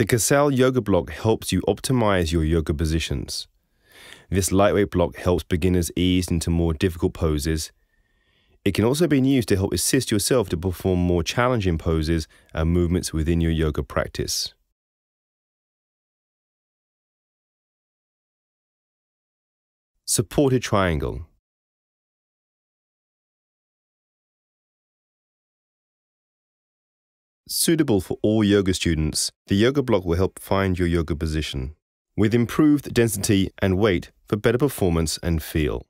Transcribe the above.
The Cassell Yoga Block helps you optimize your yoga positions. This lightweight block helps beginners ease into more difficult poses. It can also be used to help assist yourself to perform more challenging poses and movements within your yoga practice. Supported Triangle Suitable for all yoga students, the yoga block will help find your yoga position with improved density and weight for better performance and feel.